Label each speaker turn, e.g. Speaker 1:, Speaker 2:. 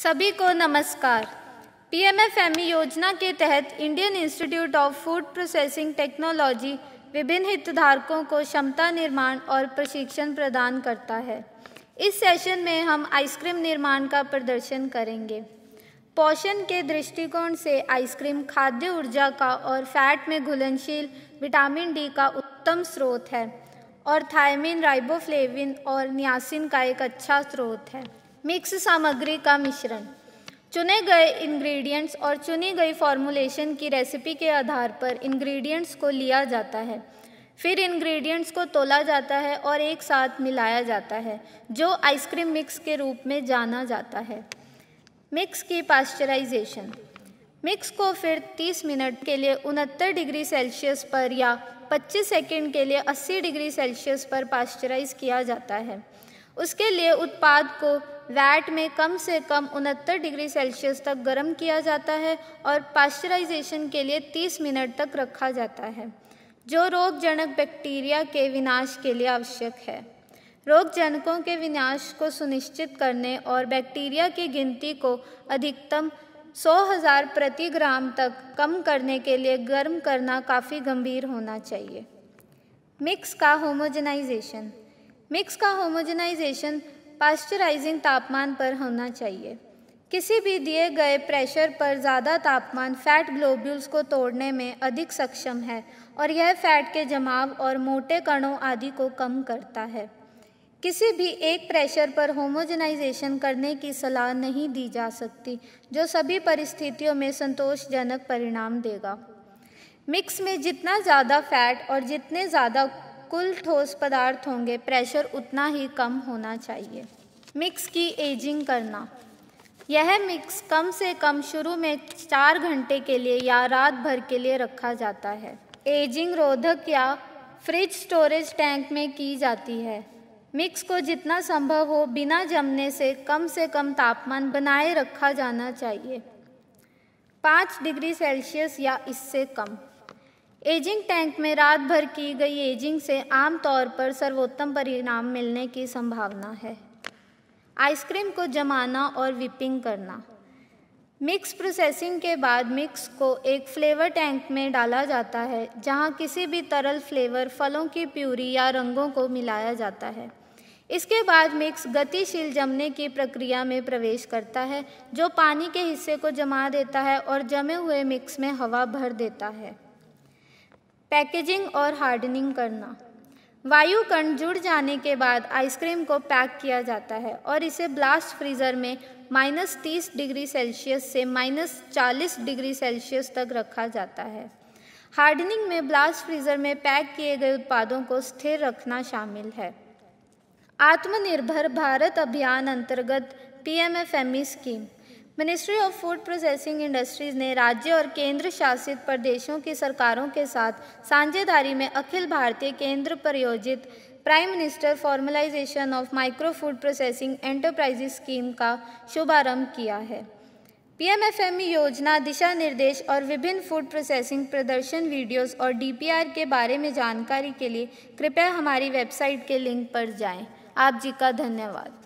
Speaker 1: सभी को नमस्कार पीएमएफएमई योजना के तहत Indian Institute of food Processing Technology विभिन्न हितधारकों को क्षमता निर्माण और प्रशिक्षण प्रदान करता है इस सेशन में हम आइसक्रीम निर्माण का प्रदर्शन करेंगे पोषण के दृष्टिकोण से आइसक्रीम खाद्य ऊर्जा का और फैट में घुलनशील विटामिन डी का उत्तम स्रोत है और थायमिन राइबोफ्लेविन और नियासिन का एक अच्छा स्रोत है मिक्स सामग्री का मिश्रण चुने गए इंग्रेडिएंट्स और चुनी गई फॉर्मूलेशन की रेसिपी के आधार पर इंग्रेडिएंट्स को लिया जाता है फिर इंग्रेडिएंट्स को तोला जाता है और एक साथ मिलाया जाता है जो आइसक्रीम मिक्स के रूप में जाना जाता है मिक्स की पास्चराइजेशन मिक्स को फिर 30 मिनट के लिए उनहत्तर डिग्री सेल्सियस पर या 25 सेकंड के लिए 80 डिग्री सेल्सियस पर पास्चराइज किया जाता है उसके लिए उत्पाद को वैट में कम से कम उनहत्तर डिग्री सेल्सियस तक गर्म किया जाता है और पास्चराइजेशन के लिए 30 मिनट तक रखा जाता है जो रोगजनक बैक्टीरिया के विनाश के लिए आवश्यक है रोगजनकों के विनाश को सुनिश्चित करने और बैक्टीरिया की गिनती को अधिकतम सौ हज़ार प्रति ग्राम तक कम करने के लिए गर्म करना काफ़ी गंभीर होना चाहिए मिक्स का होमोजेनाइजेशन मिक्स का होमोजेनाइजेशन पास्चराइजिंग तापमान पर होना चाहिए किसी भी दिए गए प्रेशर पर ज़्यादा तापमान फैट ग्लोब्यूल्स को तोड़ने में अधिक सक्षम है और यह फैट के जमाव और मोटे कणों आदि को कम करता है किसी भी एक प्रेशर पर होमोजेनाइजेशन करने की सलाह नहीं दी जा सकती जो सभी परिस्थितियों में संतोषजनक परिणाम देगा मिक्स में जितना ज़्यादा फैट और जितने ज़्यादा कुल ठोस पदार्थ होंगे प्रेशर उतना ही कम होना चाहिए मिक्स की एजिंग करना यह मिक्स कम से कम शुरू में चार घंटे के लिए या रात भर के लिए रखा जाता है एजिंग रोधक या फ्रिज स्टोरेज टैंक में की जाती है मिक्स को जितना संभव हो बिना जमने से कम से कम तापमान बनाए रखा जाना चाहिए पाँच डिग्री सेल्सियस या इससे कम एजिंग टैंक में रात भर की गई एजिंग से आमतौर पर सर्वोत्तम परिणाम मिलने की संभावना है आइसक्रीम को जमाना और विपिंग करना मिक्स प्रोसेसिंग के बाद मिक्स को एक फ्लेवर टैंक में डाला जाता है जहां किसी भी तरल फ्लेवर फलों की प्यूरी या रंगों को मिलाया जाता है इसके बाद मिक्स गतिशील जमने की प्रक्रिया में प्रवेश करता है जो पानी के हिस्से को जमा देता है और जमे हुए मिक्स में हवा भर देता है पैकेजिंग और हार्डनिंग करना वायु कण जुड़ जाने के बाद आइसक्रीम को पैक किया जाता है और इसे ब्लास्ट फ्रीज़र में माइनस तीस डिग्री सेल्सियस से माइनस चालीस डिग्री सेल्सियस तक रखा जाता है हार्डनिंग में ब्लास्ट फ्रीज़र में पैक किए गए उत्पादों को स्थिर रखना शामिल है आत्मनिर्भर भारत अभियान अंतर्गत PMFME scheme ministry of food processing industries ने राज्य और केंद्र शासित प्रदेशों की सरकारों के साथ साझेदारी में अखिल भारतीय केंद्र प्रायोजित prime minister formalisation of micro food processing enterprises scheme का शुभारंभ किया है पीएमएफएमई e योजना दिशा निर्देश और विभिन्न फूड प्रोसेसिंग प्रदर्शन वीडियोस और डीपीआर के बारे में जानकारी के लिए कृपया हमारी वेबसाइट के लिंक पर जाएं। आप जी का धन्यवाद